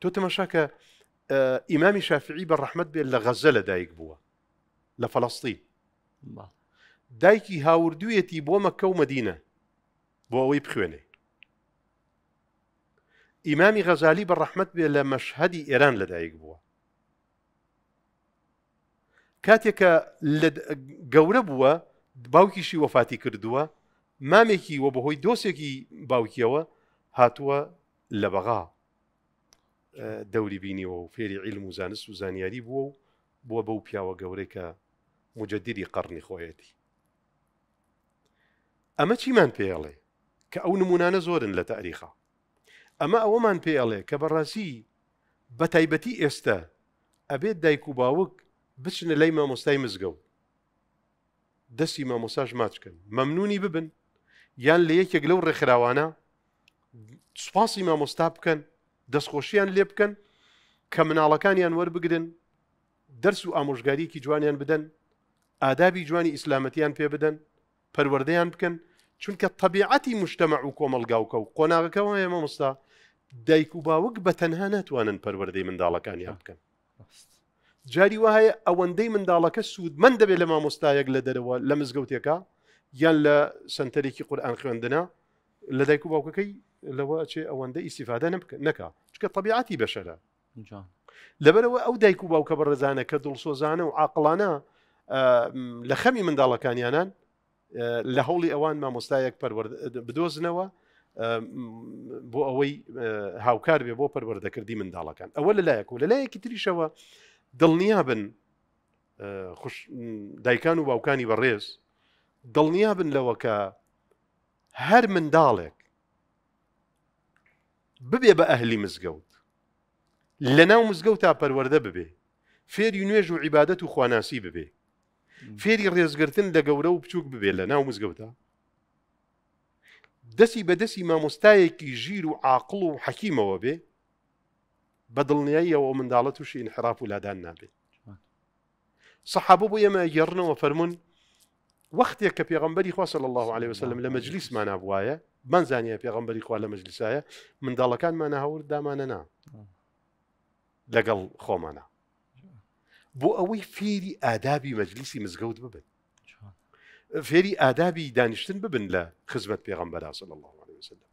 تو تەماشاکە ئیمامی آه، شافعی بە ڕحمت بێت لە غەزە لە دایک بووە لە فەڵستی دایکی هاوردوویەتی بۆ مەکە و مەدینە بۆ ئەوەی بخوێنێ ئیمامی غەزالی بە ڕەحمت بێ لە مەشهدی ئێران لەدایک بووە کاتێکە گەورە بووە باوکیشی وەفاتی کردووە مامێکی وە بەهۆی دەوری بینیەوە و فێری عیلم و زانست و زانیاری بووە و بووە بەو پیاوە گەورەی کە مجددیری قڕنی خۆیەتی ئەمە چیمان پێڵێ کە ئەو نمونانە زۆرن لە تاریخە ئەمە ئەوەمان پێڵێ کە بەڕاستی بە تایبەتی ئێستا ئەبێت دایک و باوک بچنە لای مامۆستای مزگە و دەستی مامۆساژ ماچکن مەمنونی ببن یان لە یەکێک لەو ڕێکخراوانە سوپاسی مامۆستا بکەن دەستخۆشیان لێ بکەن کە مناڵەکانیان وەربگرن دەرس و ئامۆژگاریکی جوانیان بدەن ئادابی جوانی ئیسلامەتیان پێ بدەن پەروەردەیان بکەن چونکە تەبیعەتی مشتتەمە و کۆمەلگاوکە و قۆناغەکەەوە ئێمە مستا دایک و باوک بە تەنها ناتوانن پەروەردەی منداڵەکانیان بکەن جاری وایە ئەوەندەی منداڵەکە سوودمە دەبێت لە مامۆستایەک لە دەرەوە لە مزگەوتێکە یان لە سنتەرێکی قورآان خوێندنا لە دایک و باوکەکەی لەوە چێ ئەوەندە ئیسیفادە نەکە چکە طبیعاتی بەشەرە لەبەرەوە ئەو دایک و باوکە بەڕێزانە کە دڵسۆزانە و عقلانە لە خەمی منداڵەکانیانان لە هەوڵی ئەوان مامۆستایەک بدۆزنەوە بۆ ئەوەی هاوکار بێ بۆ پەروەردەکردی منداڵەکان ئەوە لەلایەک و لەلایەکی تریشەوە دڵنیا بن دایکان و باوکانی بەڕێز دڵنیا بن لەوە کە هەر منداڵێک ببێ بە ئەهلی مزگەوت لە ناو مزگەوت تا پەروەەردە ببێ فێری نوێژ و عیبادەت و خواناسی ببێ فێری ڕێزگرتن لە گەورە و بچووک ببێ لە ناو مزگەوتە دەسی بە دەسی مامۆستایەکی ژیر و عاقڵ و حەکیمەوە بێ بە دڵنیاییەوە منداڵەت تووشی انحراف و لادان نابێت سەحاب بۆ ئێمە گەڕنەوە فەرمونون وەختێک کە پێغمبەری خواصل الله عليه وسلم لە مەجلیسمان نابواە بنزانیە پێغمبەری خوا لە مەجلیسایە منداڵەکانمانە هەور دامانەنا لەگەڵ خۆمانە بۆ ئەوەی فێری ئادابی مەجلیسی مزگەوت ببن فێری ئادابی دانیشتن ببن لە خزمەت پێغمبەر سڵ الله عليه وسلم.